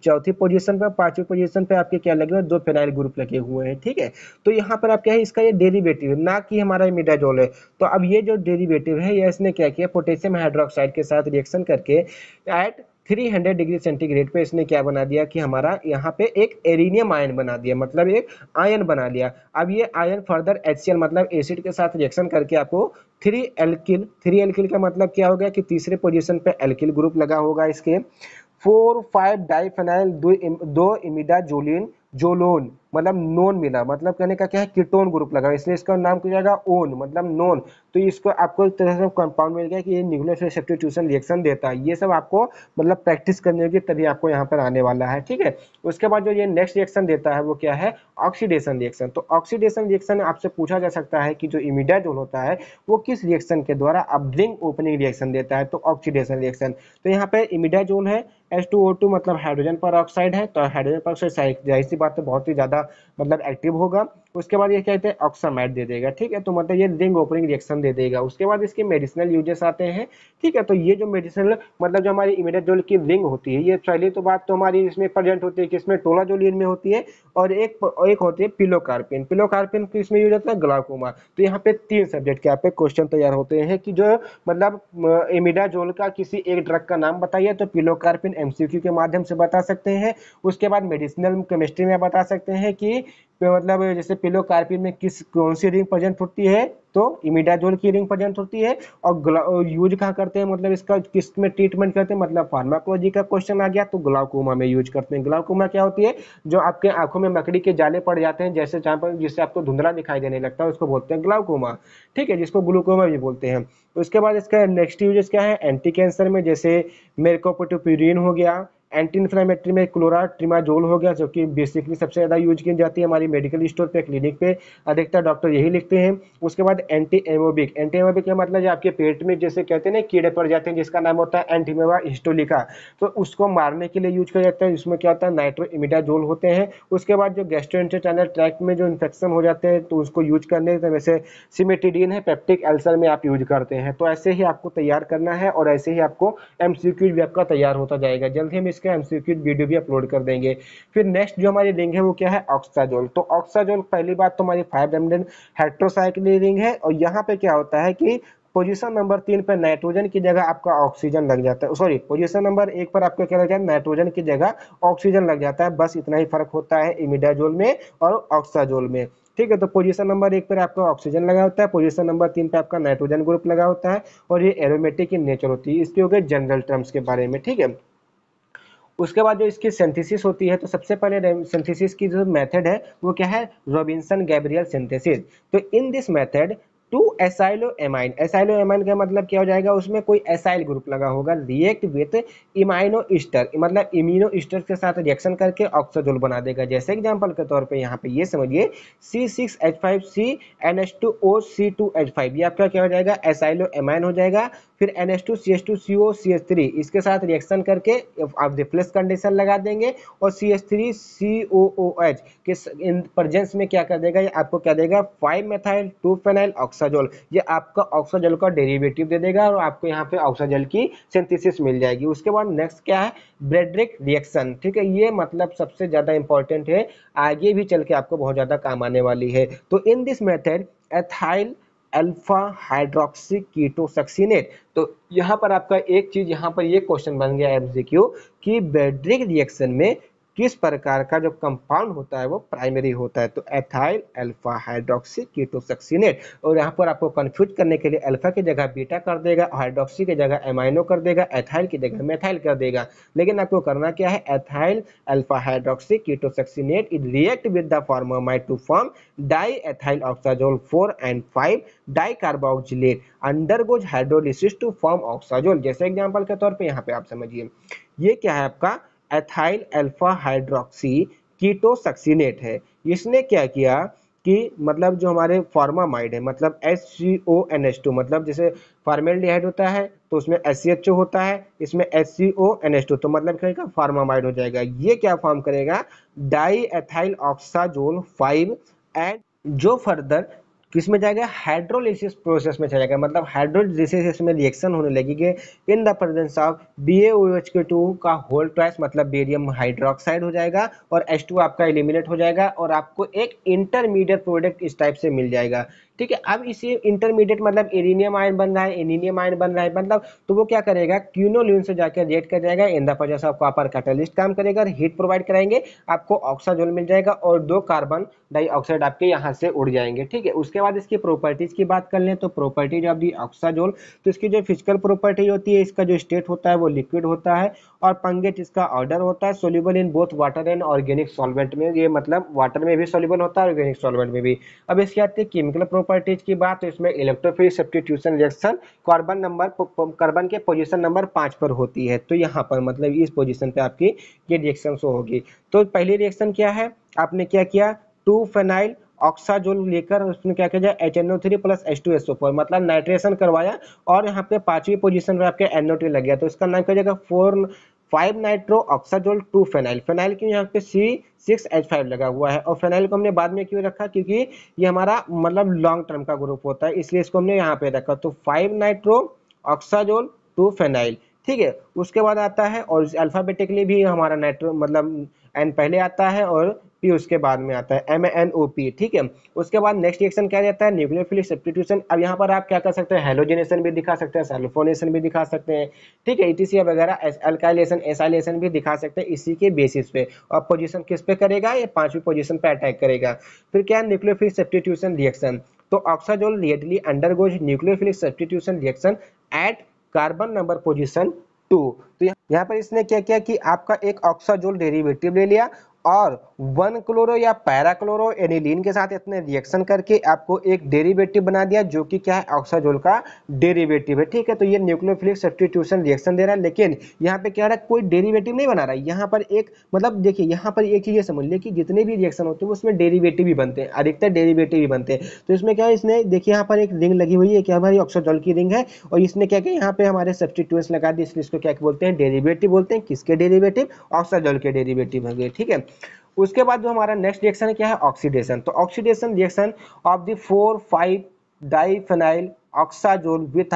चौथी पोजीशन पर पांचवी पोजीशन पर आपके क्या लगे हुए दो फेनाइल ग्रुप लगे हुए हैं ठीक है तो यहाँ पर आप क्या है इसका ये डेरिवेटिव है ना कि हमारा मिडाजोल है तो अब ये जो डेरिवेटिव है यह इसने क्या किया पोटेशियम हाइड्रोक्साइड के साथ रिएक्शन करके एट 300 डिग्री सेंटीग्रेड पे इसने क्या बना दिया कि हमारा यहाँ पे एक एरिनियम आयन बना दिया मतलब एक आयन बना लिया अब ये आयन फर्दर एच मतलब एसिड के साथ रिएक्शन करके आपको थ्री एल्किल थ्री एल्किल का मतलब क्या हो गया कि तीसरे पोजीशन पे एल्किल ग्रुप लगा होगा इसके फोर फाइव डाइफेनाइल दो इमिडाजोलिन जोलोन मतलब नॉन मिला मतलब कहने का क्या है कीटोन ग्रुप लगा इसलिए इसका नाम क्या जाएगा ओन मतलब नॉन तो इसको आपको एक तरह से कंपाउंड मिल गया कि ये न्यूक्लियर रिएक्शन देता है ये सब आपको मतलब प्रैक्टिस करने होगी तभी आपको यहाँ पर आने वाला है ठीक है उसके बाद जो ये नेक्स्ट रिएक्शन देता है वो क्या है ऑक्सीडेशन रिएक्शन तो ऑक्सीडेशन रिएक्शन आपसे पूछा जा सकता है कि जो इमिडाजोल होता है वो किस रिएक्शन के द्वारा अपड्रिंग ओपनिंग रिएक्शन देता है तो ऑक्सीडेशन रिएक्शन तो यहाँ पे इमिडाजोल है एस मतलब हाइड्रोजन पर ऑक्साइड है तो हाइड्रोजन पर ऑक्साइड जाहिर सी बात है बहुत ही ज़्यादा मतलब एक्टिव होगा उसके बाद ये कहते हैं ऑक्सामाइड दे देगा ठीक है तो मतलब ये रिंग ओपनिंग रिएक्शन दे देगा उसके बाद इसके मेडिसिनल यूजेस आते हैं ठीक है तो ये जो मेडिसिनल मतलब जो हमारी इमिडाजोल की रिंग होती है ये पहली तो बात तो हमारी इसमें प्रेजेंट होती है कि इसमें टोलाजोलिन में होती है और एक एक होती है पिलोकार्पिन पिलोकार्पिन इसमें यूज होता है ग्लाकोमा तो यहाँ पे तीन सब्जेक्ट के यहाँ पे क्वेश्चन तैयार होते हैं कि जो मतलब इमिडाजोल का किसी एक ड्रग का नाम बताइए तो पिलोकार्पिन एमसीक्यू के माध्यम से बता सकते हैं उसके बाद मेडिसिनल केमिस्ट्री में बता सकते हैं कि तो मतलब जैसे पिलो कार्पिन में किस कौन सी रिंग प्रेजेंट होती है तो इमिडाजोल की रिंग प्रेजेंट होती है और यूज कहाँ करते हैं मतलब इसका किस में ट्रीटमेंट करते हैं मतलब फार्माकोलॉजी का क्वेश्चन आ गया तो ग्लाउकोमा में यूज करते हैं ग्लाउकोमा क्या होती है जो आपके आंखों में मकड़ी के जाले पड़ जाते हैं जैसे जहाँ पर जिससे आपको धुंधला दिखाई देने लगता है उसको बोलते हैं ग्लाउकोमा ठीक है जिसको ग्लूकोमा भी बोलते हैं उसके तो बाद इसका नेक्स्ट यूज क्या है एंटी कैंसर में जैसे मेरकोपोटोप्यूरिन हो गया एंटी इन्फ्लामेटरी में क्लोरा ट्रिमाजोल हो गया जो कि बेसिकली सबसे ज़्यादा यूज की जाती है हमारी मेडिकल स्टोर पे क्लिनिक पे अधिकतर डॉक्टर यही लिखते हैं उसके बाद एंटी एमोबिक एंटी एमोबिक का मतलब आपके पेट में जैसे कहते हैं ना कीड़े पड़ जाते हैं जिसका नाम होता है एंटीमेवा हिस्टोलिका तो उसको मारने के लिए यूज किया जाता है जिसमें क्या होता है नाइट्रो इमिडाजोल होते हैं उसके बाद जो गैस्ट्रोइंटेस्टाइनल ट्रैक में जो इन्फेक्शन हो जाते हैं तो उसको यूज करने तो वैसे सिमेटिडीन है पेप्टिक अल्सर में आप यूज करते हैं तो ऐसे ही आपको तैयार करना है और ऐसे ही आपको एम भी आपका तैयार होता जाएगा जल्द ही हम इसके उसके एमसीक्यू वीडियो भी अपलोड कर देंगे फिर नेक्स्ट जो हमारी रिंग है वो क्या है ऑक्साजोल तो ऑक्साजोल पहली बात तो हमारी फाइव एमडेन हेट्रोसाइक्लिन रिंग है और यहाँ पे क्या होता है कि पोजीशन नंबर तीन पर नाइट्रोजन की जगह आपका ऑक्सीजन लग जाता है सॉरी पोजीशन नंबर एक पर आपका क्या लग जाता है नाइट्रोजन की जगह ऑक्सीजन लग जाता है बस इतना ही फर्क होता है इमिडाजोल में और ऑक्साजोल में ठीक है तो पोजीशन नंबर एक पर आपका ऑक्सीजन लगा होता है पोजीशन नंबर तीन पर आपका नाइट्रोजन ग्रुप लगा होता है और ये एरोमेटिक इन नेचर होती है इसके हो गए जनरल टर्म्स के बारे में ठीक है उसके बाद जो इसकी सिंथेसिस होती है तो सबसे पहले सिंथेसिस की जो मेथड है वो क्या है रॉबिन्सन गैब्रियल सिंथेसिस तो in this method two acylo amine acylo amine का मतलब क्या हो जाएगा उसमें कोई एसाइल ग्रुप लगा होगा रिएक्ट विथ इमाइनो ईस्टर मतलब इमिनो ईस्टर के साथ रिएक्शन करके ऑक्सोजोल बना देगा जैसे एग्जांपल के तौर पे यहाँ पे ये समझिए C six H five C N H two O C two H five ये आपका क्या हो जाएगा एसाइलो एमाइन हो जाएगा फिर N S two C S two C O C S three इसके साथ रिएक्शन करके आप रिफ्लेक्स कंडीशन लगा देंगे और C S three C O O H के इन प्रजेंस में क्या कर देगा ये आपको क्या देगा five methyl two phenyl oxazole ये आपका ऑक्साजोल का डेरिवेटिव दे देगा और आपको यहाँ पे ऑक्साजोल की सिंथेसिस मिल जाएगी उसके बाद नेक्स्ट क्या है ब्रेडरिक रिएक्शन ठीक है ये मतलब सबसे ज़्यादा इंपॉर्टेंट है आगे भी चल के आपको बहुत ज़्यादा काम आने वाली है तो in this method ethyl alpha hydroxy ketosuccinate तो यहाँ पर आपका एक चीज यहाँ पर ये क्वेश्चन बन गया एमसीक्यू कि बेड्रिक रिएक्शन में किस प्रकार का जो कंपाउंड होता है वो प्राइमरी होता है तो एथाइल अल्फा हाइड्रोक्सी कीटोसक्सीनेट और यहाँ पर आपको कन्फ्यूज करने के लिए अल्फा की जगह बीटा कर देगा हाइड्रोक्सी की जगह एमाइनो कर देगा एथाइल की जगह मेथाइल कर देगा लेकिन आपको करना क्या है ethyl alpha hydroxy ketosuccinate it react with the formamide to form di ethyl oxazole four and five di carboxylate undergoes hydrolysis to form oxazole जैसे एग्जाम्पल के तौर पर यहाँ पे आप समझिए ये क्या है आपका एथाइल अल्फा हाइड्रोक्सी कीटोसक्सीनेट है इसने क्या किया कि मतलब जो हमारे फॉर्मामाइड है मतलब S C O N H two मतलब जैसे डिहाइड होता है तो उसमें एस सी एच ओ होता है इसमें S C O N H two तो मतलब क्या फार्मामाइड हो जाएगा ये क्या फॉर्म करेगा di ethyl oxazole five and जो फर्दर में जाएगा हाइड्रोलिसिस प्रोसेस में चलेगा मतलब हाइड्रोलिसिस इसमें रिएक्शन होने लगेगी in the presence of B H K two का होल ट्वाइस मतलब बेरियम हाइड्रोक्साइड हो जाएगा और एच टू आपका एलिमिनेट हो जाएगा और आपको एक इंटरमीडिएट प्रोडक्ट इस टाइप से मिल जाएगा ठीक है अब इसे इंटरमीडिएट मतलब एरिनियम आयन बन रहा है एनिनियम आयन बन रहा है मतलब तो वो क्या करेगा क्यूनोल्यून से जाकर रिएक्ट कर जाएगा in the of copper catalyst काम करेगा हीट प्रोवाइड कराएंगे आपको ऑक्साजोल मिल जाएगा और दो कार्बन डाइऑक्साइड आपके यहाँ से उड़ जाएंगे ठीक है उसके बाद इसकी प्रॉपर्टीज की बात कर लें तो प्रॉपर्टीज ऑफ दी ऑक्साजोल तो इसकी जो फिजिकल प्रॉपर्टी होती है इसका जो स्टेट होता है वो लिक्विड होता है और पंगेट इसका ऑर्डर होता है soluble in both water and organic solvent में ये मतलब वाटर में भी सोल्यूबल होता है ऑर्गेनिक सॉल्वेंट में भी अब इसके आते हैं केमिकल प्रॉपर्टीज की बात तो इसमें electrophile substitution reaction carbon number carbon के पोजीशन नंबर पाँच पर होती है तो यहाँ पर मतलब इस पोजीशन पे आपकी ये रिएक्शन शो होगी तो पहली रिएक्शन क्या है आपने क्या किया टू फेनाइल ऑक्सा जो लेकर उसमें क्या किया जाए H N O three plus H two S O four मतलब नाइट्रेशन करवाया और यहाँ पे पांचवी पोजीशन पे आपके एनओ ओ लग गया तो इसका नाम क्या जाएगा four five nitro oxazole two phenyl phenyl क्यों यहाँ पे सी सिक्स एच फाइव लगा हुआ है और फेनाइल को हमने बाद में क्यों रखा क्योंकि ये हमारा मतलब लॉन्ग टर्म का ग्रुप होता है इसलिए इसको हमने यहाँ पे रखा तो five nitro oxazole two phenyl ठीक है उसके बाद आता है और अल्फाबेटिकली भी हमारा नाइट्रो मतलब एन पहले आता है और फिर उसके बाद में आता है एम एन ओ पी ठीक है उसके बाद नेक्स्ट रिएक्शन क्या रहता है न्यूक्लियोफिलिक सब्सटीट्यूशन अब यहाँ पर आप क्या कर सकते हैं हेलोजिनेशन भी दिखा सकते हैं सल्फोनेशन भी दिखा सकते हैं ठीक है ई e वगैरह एल्काइलेशन एसाइलेशन भी दिखा सकते हैं इसी के बेसिस पे और पोजिशन किस पे करेगा ये पांचवी पोजिशन पे अटैक करेगा फिर क्या है न्यूक्लियोफिलिक सब्सटीट्यूशन रिएक्शन तो oxazole readily undergoes nucleophilic substitution reaction at carbon number position two तो यहाँ पर इसने क्या किया कि आपका एक ऑक्साजोल डेरिवेटिव ले लिया और वन क्लोरो या पैराक्लोरो एनिलीन के साथ इतने रिएक्शन करके आपको एक डेरिवेटिव बना दिया जो कि क्या है ऑक्साजोल का डेरिवेटिव है ठीक है तो ये न्यूक्लियोफिलिक सब्सटीट्यूशन रिएक्शन दे रहा है लेकिन यहाँ पे क्या रहा है कोई डेरिवेटिव नहीं बना रहा है यहाँ पर एक मतलब देखिए यहाँ पर एक ही ये समझ लिया कि जितने भी रिएक्शन होते हैं उसमें डेरीवेटिव भी बनते हैं अधिकतर डेरीवेटिव भी बनते हैं तो इसमें क्या है इसने देखिए यहाँ पर एक रिंग लगी हुई है क्या हमारी ऑक्साजोल की रिंग है और इसने क्या किया यहाँ पे हमारे सब्सटीट्यूशन लगा दिए इसलिए इसको क्या बोलते हैं डेरीवेटिव बोलते हैं किसके डेरीवेटिव ऑक्साजोल के डेरीवेटिव होंगे ठीक है उसके बाद जो हमारा नेक्स्ट रिएक्शन क्या है ऑक्सीडेशन तो oxidation reaction of the four five diphenyl oxazole with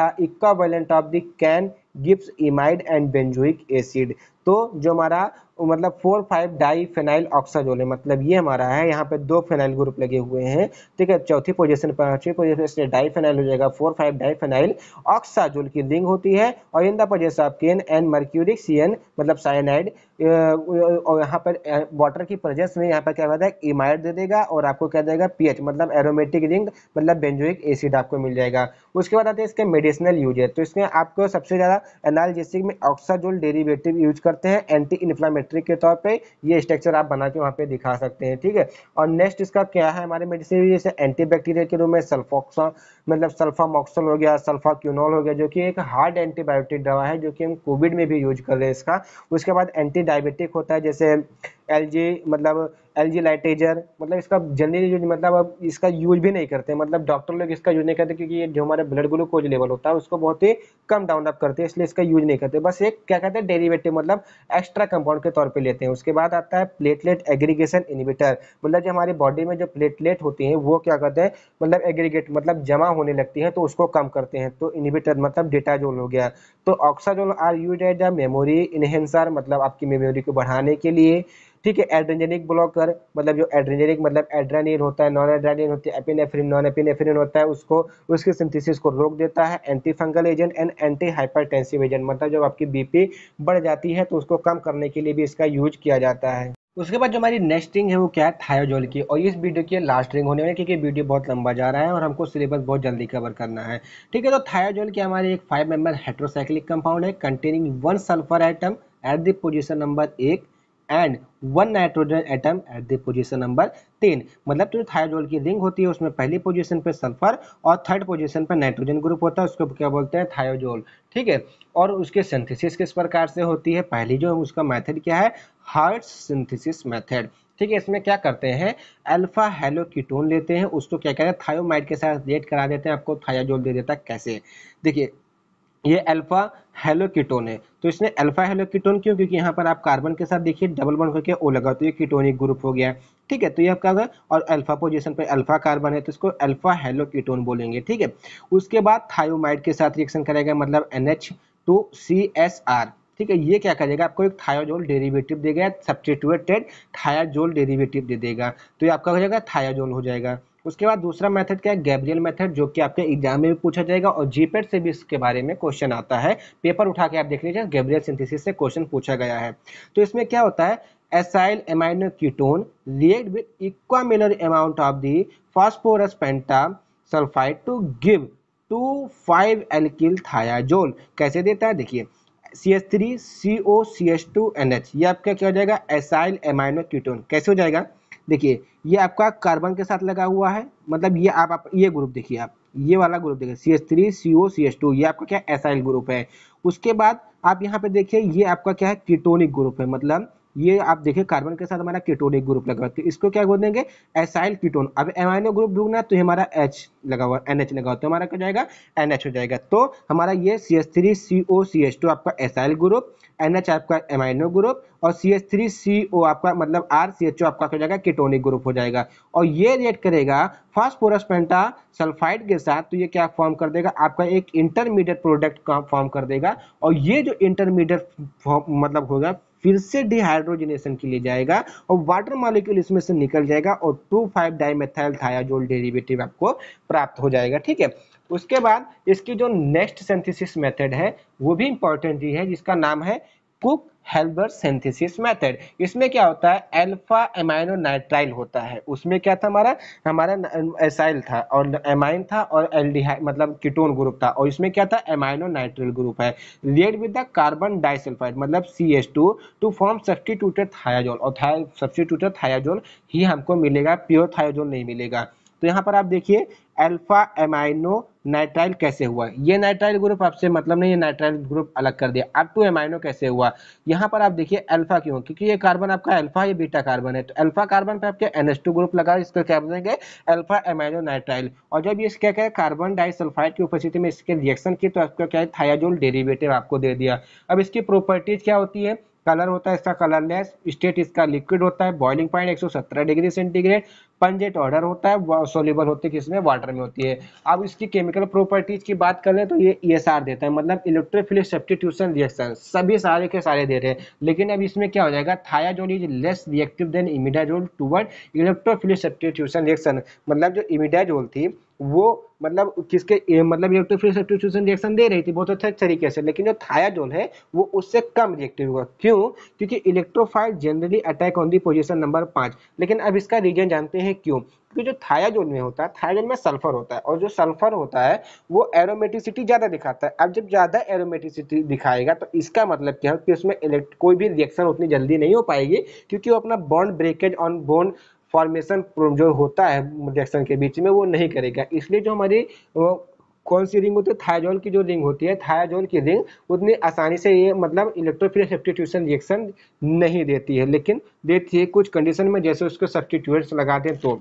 valent of the can gibbs imide and benzoic acid तो जो हमारा मतलब four five di phenyl oxazole है मतलब ये हमारा है यहाँ पे दो फेनाइल ग्रुप लगे हुए हैं ठीक है चौथी पोजीशन पर पांचवी पोजीशन इसलिए डाई फेनाइल हो जाएगा four five di phenyl oxazole की लिंग होती है और इन दोजेशन पोजेस of an mercuric C N मतलब साइनाइड और यहाँ पर वाटर की प्रेजेंस में यहाँ पर क्या होता है इमाइड दे देगा और आपको क्या देगा पी मतलब एरोमेटिक रिंग मतलब बेंजोइक एसिड आपको मिल जाएगा उसके बाद आते हैं इसके मेडिसिनल यूज है तो इसमें आपको सबसे ज़्यादा एनालजेसिक में ऑक्साजोल डेरीवेटिव यूज कर सकते हैं एंटी इन्फ्लामेटरी के तौर पे ये स्ट्रक्चर आप बना के वहाँ पे दिखा सकते हैं ठीक है और नेक्स्ट इसका क्या है हमारे मेडिसिन जैसे बैक्टीरिया के रूप में सल्फोक्सा मतलब सल्फामोक्सल हो गया सल्फाक्यूनोल हो गया जो कि एक हार्ड एंटीबायोटिक दवा है जो कि हम कोविड में भी यूज कर रहे हैं इसका उसके बाद एंटी डायबिटिक होता है जैसे एल मतलब एल जी लाइटेजर मतलब इसका जनरली यूज मतलब अब इसका यूज भी नहीं करते मतलब डॉक्टर लोग इसका यूज नहीं करते क्योंकि ये जो हमारे ब्लड ग्लूकोज लेवल होता है उसको बहुत ही कम डाउनअप करते हैं इसलिए इसका यूज नहीं करते बस एक क्या कहते हैं डेरिवेटिव मतलब एक्स्ट्रा कंपाउंड के तौर पर लेते हैं उसके बाद आता है प्लेटलेट एग्रीगेशन इनिबिटर मतलब जो हमारी बॉडी में जो प्लेटलेट होती है वो क्या कहते हैं मतलब एग्रीगेट मतलब जमा होने लगती है तो उसको कम करते हैं तो इनिबिटर मतलब डेटाजोल हो गया तो oxazole are use memory enhancer मतलब आपकी मेमोरी को बढ़ाने के लिए ठीक है एड्रेनजेनिक ब्लॉकर मतलब जो एड्रेनजेनिक मतलब एड्रेनिन होता है नॉन एड्रेनिन होती है एपिनेफ्रिन नॉन एपिनेफ्रिन होता है उसको उसके सिंथेसिस को रोक देता है anti fungal agent and anti hypertensive agent मतलब जब आपकी बीपी बढ़ जाती है तो उसको कम करने के लिए भी इसका यूज किया जाता है उसके बाद जो हमारी नेक्स्ट रिंग है वो क्या है थायोजोल की और इस वीडियो की लास्ट रिंग होने वाली क्योंकि वीडियो बहुत लंबा जा रहा है और हमको सिलेबस बहुत जल्दी कवर करना है ठीक है तो थायोजोल की हमारी एक फाइव मेंबर हेट्रोसाइक्लिक कंपाउंड है containing one sulphur item at the position number एक and one nitrogen atom at the position number तीन मतलब जो थायरोल की रिंग होती है उसमें पहली पोजीशन पर सल्फर और थर्ड पोजीशन पर नाइट्रोजन ग्रुप होता है उसको क्या बोलते हैं थायोजोल ठीक है और उसके सिंथेसिस किस प्रकार से होती है पहली जो उसका मेथड क्या है हार्ट सिंथेसिस मेथड ठीक है इसमें क्या करते हैं अल्फा हेलो कीटोन लेते हैं उसको क्या कहते हैं थायोमाइड के साथ रिएक्ट करा देते हैं आपको थायाजोल दे देता है कैसे देखिए ये अल्फा हेलोकीटोन है तो इसने अल्फा हेलोकीटोन क्यों क्योंकि यहाँ पर आप कार्बन के साथ देखिए डबल बॉन्ड करके ओ लगा तो ये कीटोनिक ग्रुप हो गया ठीक है तो ये आपका और अल्फा पोजीशन पे अल्फा कार्बन है तो इसको अल्फा हेलोकीटोन बोलेंगे ठीक है उसके बाद थायोमाइड के साथ रिएक्शन करेगा मतलब N H two C S R ठीक है ये क्या करेगा आपको एक थायोजोल डेरिवेटिव देगा सब्सटीट्यूटेड थायाजोल डेरिवेटिव दे देगा तो ये आपका हो जाएगा थायाजोल हो जाएगा उसके बाद दूसरा मेथड क्या है गैब्रियल मेथड जो कि आपके एग्जाम में भी पूछा जाएगा और जीपेट से भी इसके बारे में क्वेश्चन आता है पेपर उठा के आप देख लीजिए गैब्रियल सिंथेसिस से क्वेश्चन पूछा गया है तो इसमें क्या होता है acyl amino ketone react with equimolar amount of the phosphorus penta sulphide to give two five alkyl thiazole कैसे देता है देखिए C S three C O C S two N H ये आपका क्या हो जाएगा एसाइल एमाइनो कीटोन कैसे हो जाएगा देखिए ये आपका कार्बन के साथ लगा हुआ है मतलब ये आप, आप ये ग्रुप देखिए आप ये वाला ग्रुप देखिए C S three C O C S two ये आपका क्या एसाइल ग्रुप है उसके बाद आप यहाँ पे देखिए ये आपका क्या है कीटोनिक ग्रुप है मतलब ये आप देखिए कार्बन के साथ हमारा कीटोनिक ग्रुप लगा हुआ है तो इसको क्या बोल देंगे एसाइल कीटोन अब एमाइनो ग्रुप ढूंढना तो हमारा एच लगा हुआ एन एच लगा हुआ तो हमारा क्या जाएगा एन एच हो जाएगा तो हमारा ये C S three C O C S two आपका एसाइल ग्रुप एन एच आपका एमाइनो ग्रुप और सी एच थ्री सी ओ आपका मतलब आर सी एच ओ आपका हो जाएगा कीटोनिक ग्रुप हो जाएगा और ये रिएक्ट करेगा फास्फोरस पेंटा सल्फाइड के साथ तो ये क्या फॉर्म कर देगा आपका एक इंटरमीडिएट प्रोडक्ट का फॉर्म कर देगा और ये जो इंटरमीडिएट मतलब होगा फिर से डिहाइड्रोजनेशन के लिए जाएगा और वाटर मॉलिक्यूल इसमें से निकल जाएगा और two five dimethyl thiazole derivative आपको प्राप्त हो जाएगा ठीक है उसके बाद इसकी जो नेक्स्ट सिंथेसिस मेथड है वो भी इंपॉर्टेंट ही है जिसका नाम है कुक हेल्बर सिंथेसिस मेथड इसमें क्या होता है एल्फा एमाइनो नाइट्राइल होता है उसमें क्या था हमारा हमारा एसाइल था और एमाइन था और एल्डिहाइड मतलब कीटोन ग्रुप था और इसमें क्या था एमाइनो नाइट्राइल ग्रुप है led with the carbon disulphide मतलब C H two to form substituted thiazole और था, सब्सटीट्यूटेड थायाजोल ही हमको मिलेगा प्योर थायाजोल नहीं मिलेगा तो यहाँ पर आप देखिए अल्फा एमाइनो नाइट्राइल कैसे हुआ ये नाइट्राइल ग्रुप आपसे मतलब नहीं ये नाइट्राइल ग्रुप अलग कर दिया अब टू एमाइनो कैसे हुआ यहाँ पर आप देखिए अल्फा क्यों क्योंकि ये कार्बन आपका अल्फा ये बीटा कार्बन है तो अल्फा कार्बन पे आपके एन ग्रुप लगा इसको क्या बोलेंगे अल्फा एमाइनो नाइट्राइल और जब ये क्या क्या कार्बन डाइसल्फाइड की उपस्थिति में इसके रिएक्शन की तो आपको क्या है थायाजोल डेरीवेटिव आपको दे दिया अब इसकी प्रॉपर्टीज क्या होती है कलर होता है इसका कलरलेस स्टेट इसका लिक्विड होता है boiling point 117 degree centigrade pungent odour होता है सोल्यूबल होती है किसमें वाटर में होती है अब इसकी केमिकल प्रॉपर्टीज की बात करें तो ये ई e देता है मतलब इलेक्ट्रोफिलिक सब्सटीट्यूशन रिएक्शन सभी सारे के सारे दे रहे हैं लेकिन अब इसमें क्या हो जाएगा thiazole is less reactive than imidazole toward electrophilic substitution reaction मतलब जो इमिडाजोल थी वो मतलब किसके मतलब रिएक्टिव रिएक्शन दे रही थी बहुत अच्छे तरीके से लेकिन जो थायाजोन है वो उससे कम रिएक्टिव होगा क्यों क्योंकि electrophile generally attack on the position number पाँच लेकिन अब इसका रीजन जानते हैं क्यों क्योंकि जो थायाजोन में होता है थायाजोन में सल्फर होता है और जो सल्फर होता है वो एरोमेटिसिटी ज़्यादा दिखाता है अब जब ज़्यादा एरोमेटिसिटी दिखाएगा तो इसका मतलब क्या है कि उसमें कोई भी रिएक्शन उतनी जल्दी नहीं हो पाएगी क्योंकि वो अपना bond breakage on bond formation जो होता है रिएक्शन के बीच में वो नहीं करेगा इसलिए जो हमारी कौन सी रिंग होती है थायाजोल की जो रिंग होती है थायाजोल की रिंग उतनी आसानी से ये मतलब इलेक्ट्रोफिल सब्सटीट्यूशन रिएक्शन नहीं देती है लेकिन देती है कुछ कंडीशन में जैसे उसको सब्सटीट्यूएंट्स लगाते हैं तो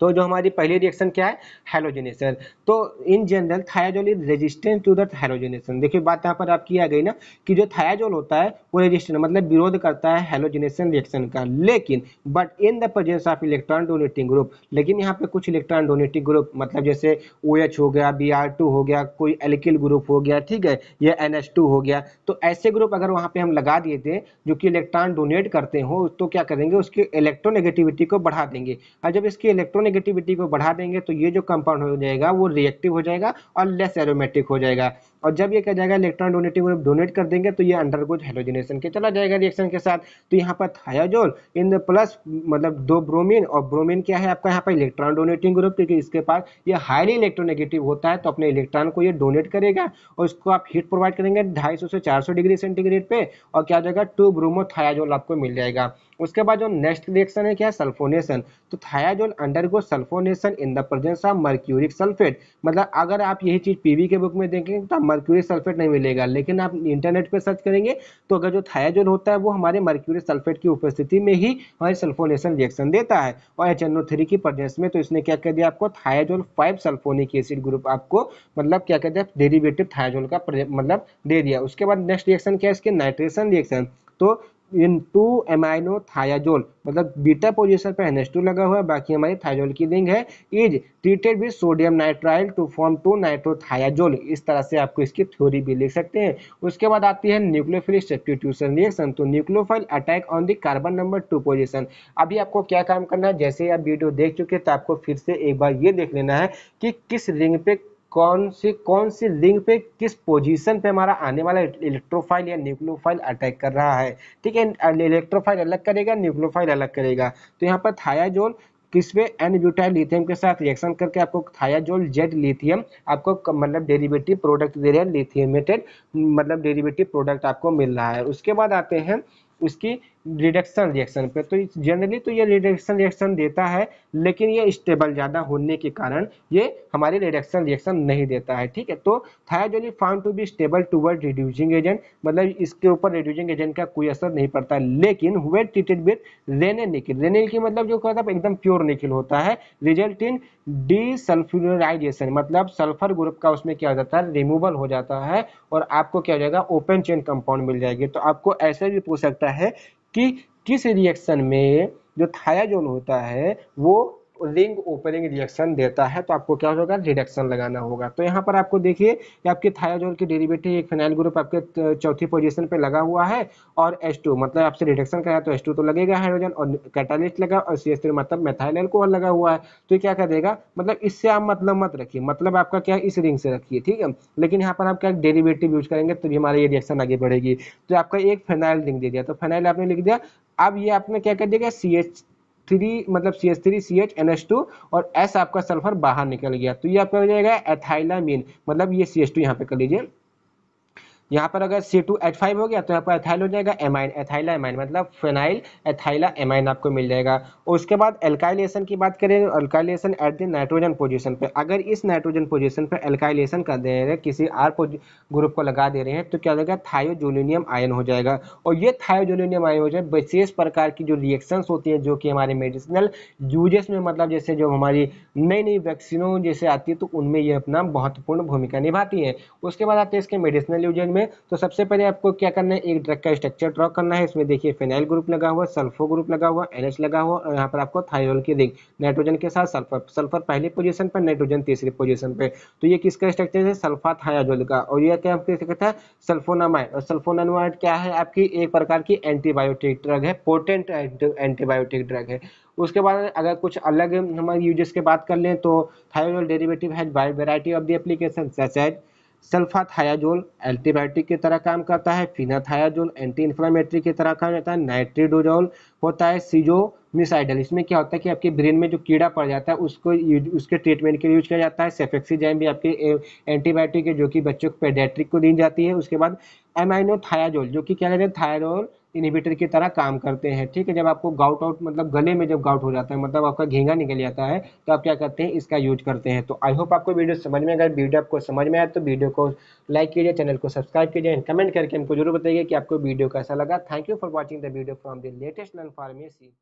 तो जो हमारी पहली रिएक्शन क्या है हेलोजेनेशन तो in general thiazole is resistant to that halogenation देखिए बात यहाँ पर आपकी आ गई ना कि जो थायाजोल होता है वो रेजिस्टेंट मतलब विरोध करता है हेलोजेनेशन रिएक्शन का लेकिन but in the presence of electron donating group लेकिन यहाँ पे कुछ इलेक्ट्रॉन डोनेटिंग ग्रुप मतलब जैसे ओ OH हो गया बी हो गया कोई एलिकिल ग्रुप हो गया ठीक है या एन हो गया तो ऐसे ग्रुप अगर वहाँ पर हम लगा दिए थे जो कि इलेक्ट्रॉन डोनेट करते हो तो क्या करेंगे उसकी इलेक्ट्रोनेगेटिविटी को बढ़ा देंगे और जब इसकी इलेक्ट्रॉन नेगेटिविटी को बढ़ा देंगे तो ये जो कंपाउंड हो जाएगा वो रिएक्टिव हो जाएगा और लेस एरोमेटिक हो जाएगा और जब ये क्या जाएगा इलेक्ट्रॉन डोनेटिंग ग्रुप डोनेट कर देंगे तो ये अंडरगोज हेलोजिनेशन के चला जाएगा रिएक्शन के साथ तो यहाँ पर थायाजोल इन प्लस मतलब दो ब्रोमीन और ब्रोमीन क्या है आपका यहाँ पर इलेक्ट्रॉन डोनेटिंग ग्रुप क्योंकि इसके पास ये हाईली इलेक्ट्रोनेगेटिव होता है तो अपने इलेक्ट्रॉन को ये डोनेट करेगा और उसको आप हीट प्रोवाइड करेंगे ढाई से चार डिग्री सेंटीग्रेड पर और क्या जाएगा टू ब्रोमो थायाजोल आपको मिल जाएगा उसके बाद जो नेक्स्ट रिएक्शन है क्या है सल्फोनेशन तो thiazole undergo sulphonation in the presence of mercuric sulphate मतलब अगर आप यही चीज पीवी के बुक में देखेंगे तो मर्क्यूरी सल्फेट नहीं मिलेगा लेकिन आप इंटरनेट पर सर्च करेंगे तो अगर जो थायाजोल होता है वो हमारे मर्क्यूरी सल्फेट की उपस्थिति में ही हमारे सल्फोनेशन रिएक्शन देता है और एच एन ओ थ्री की प्रेजेंस में तो इसने क्या कह दिया आपको thiazole five sulphonic acid group आपको मतलब क्या कह दिया डेरीवेटिव थायाजोल का मतलब दे दिया उसके बाद नेक्स्ट रिएक्शन क्या है इसके नाइट्रेशन रिएक्शन तो इन टू एमाइनो थायाजोल मतलब बीटा पोजीशन पे एन लगा हुआ है बाकी हमारी थायाजोल की रिंग है is treated with sodium nitrile to form two nitrothiazole इस तरह से आपको इसकी थ्योरी भी लिख सकते हैं उसके बाद आती है न्यूक्लियोफिल सब्सटीट्यूशन रिएक्शन तो nucleophile attack on the carbon number two position अभी आपको क्या काम करना है जैसे आप वीडियो देख चुके हैं तो आपको फिर से एक बार ये देख लेना है कि किस रिंग पे कौन से कौन से लिंक पे किस पोजीशन पे हमारा आने वाला इलेक्ट्रोफाइल या न्यूक्लोफाइल अटैक कर रहा है ठीक है इलेक्ट्रोफाइल अलग करेगा न्यूक्लोफाइल अलग करेगा तो यहाँ पर थायाजोल किस पे एन ब्यूटाइल लिथियम के साथ रिएक्शन करके आपको थायाजोल जेड लिथियम आपको मतलब डेरिवेटिव प्रोडक्ट दे रहे हैं लिथियमेटेड मतलब डेरिवेटिव प्रोडक्ट आपको मिल रहा है उसके बाद आते हैं उसकी रिडक्शन रिएक्शन पे तो जनरली तो ये रिडक्शन रिएक्शन देता है लेकिन ये स्टेबल ज़्यादा होने के कारण ये हमारे रिडक्शन रिएक्शन नहीं देता है ठीक है तो thiazole form to be stable toward reducing agent मतलब इसके ऊपर रिड्यूजिंग एजेंट का कोई असर नहीं पड़ता है लेकिन हुए treated with Raney nickel Raney की मतलब जो कहता है एकदम प्योर निकिल होता है रिजल्ट इन डिसल्फ्यूराइजेशन मतलब सल्फर ग्रुप का उसमें क्या हो जाता है रिमूवल हो जाता है और आपको क्या हो जाएगा ओपन चेन कंपाउंड मिल जाएगी तो आपको ऐसे भी पूछ सकता है कि किस रिएक्शन में जो थायाजोन होता है वो रिंग ओपनिंग रिएक्शन देता है तो आपको क्या होगा रिडक्शन लगाना होगा तो यहाँ पर आपको देखिए कि आपके थायाजोल के डेरिवेटिव एक फिनाइल ग्रुप आपके चौथी पोजीशन पे लगा हुआ है और H2 मतलब आपसे रिडक्शन कराया तो H2 तो लगेगा हाइड्रोजन और कैटालिस्ट लगा और सी एस मतलब मेथाइल एल्कोहल लगा हुआ है तो क्या कर देगा मतलब इससे आप मतलब मत रखिए मतलब आपका क्या इस रिंग से रखिए ठीक है लेकिन यहाँ पर आप क्या डेरीवेटिव यूज करेंगे तभी तो हमारी ये रिएक्शन आगे बढ़ेगी तो आपका एक फेनाइल रिंग दे दिया तो फेनाइल आपने लिख दिया अब ये आपने क्या कर देगा सी एच थ्री मतलब C H three C H N H two और एस आपका सल्फर बाहर निकल गया तो ये आपका हो जाएगा एथाइलामीन मतलब ये सी एच टू यहाँ पे कर लीजिए यहाँ पर अगर सी टू एच फाइव हो गया तो यहाँ पर एथाइल हो जाएगा एमाइन एथाइला एमाइन मतलब फेनाइल एथाइला एमाइन आपको मिल जाएगा उसके बाद एल्काइलेशन की बात करें alkylation at the nitrogen position पर अगर इस नाइट्रोजन पोजिशन पर एल्काइलेशन कर दे रहे किसी आर ग्रुप को लगा दे रहे हैं तो क्या हो जाएगा थायोजोलिनियम आयन हो जाएगा और ये थायोजोलिनियम आयन हो जाए विशेष प्रकार की जो रिएक्शन होती है जो कि हमारे मेडिसिनल यूजेस में मतलब जैसे जो हमारी नई नई वैक्सीनों जैसे आती है तो उनमें ये अपना महत्वपूर्ण भूमिका निभाती है उसके बाद आते हैं इसके मेडिसिनल यूजेज में में तो सबसे पहले आपको क्या करना है एक ड्रग का स्ट्रक्चर ड्रॉ करना है इसमें देखिए फेनाइल ग्रुप लगा हुआ सल्फो ग्रुप लगा हुआ एनएच लगा हुआ और यहाँ पर आपको थायरोल की रिंग नाइट्रोजन के साथ सल्फर सल्फर पहली पोजिशन पर नाइट्रोजन तीसरी पोजिशन पर तो ये किसका स्ट्रक्चर है सल्फा थायाजोल का और यह क्या आपके कहता है सल्फोनामाइड और सल्फोनामाइड क्या है आपकी एक प्रकार की एंटीबायोटिक ड्रग है पोटेंट एंटीबायोटिक ड्रग है उसके बाद अगर कुछ अलग हम यूजेस के बात कर लें तो थायरोल डेरिवेटिव है wide variety of the application such as sulphathiazole antibiotic की तरह काम करता है फिनाथायाजोल एंटी इन्फ्लामेटरी की तरह काम करता है नाइट्रीडोजोल होता है सीजो मिसाइडल इसमें क्या होता है कि आपके ब्रेन में जो कीड़ा पड़ जाता है उसको उसके ट्रीटमेंट के लिए यूज किया जाता है सेफेक्सीजैम भी आपके एंटीबायोटिक है जो कि बच्चों को पेडेट्रिक को दी जाती है उसके बाद एमाइनोथायाजोल जो कि क्या कहते हैं थायरोल इनिबिटर की तरह काम करते हैं ठीक है जब आपको गाउट आउट मतलब गले में जब गाउट हो जाता है मतलब आपका घेंगा निकल जाता है तो आप क्या करते हैं इसका यूज करते हैं तो आई होप आपको वीडियो समझ में अगर वीडियो आपको समझ में आए तो वीडियो को लाइक कीजिए चैनल को सब्सक्राइब कीजिए एंड कमेंट करके हमको जरूर बताइए कि आपको वीडियो कैसा लगा thank you for watching the video from the latest नन फार्मेसी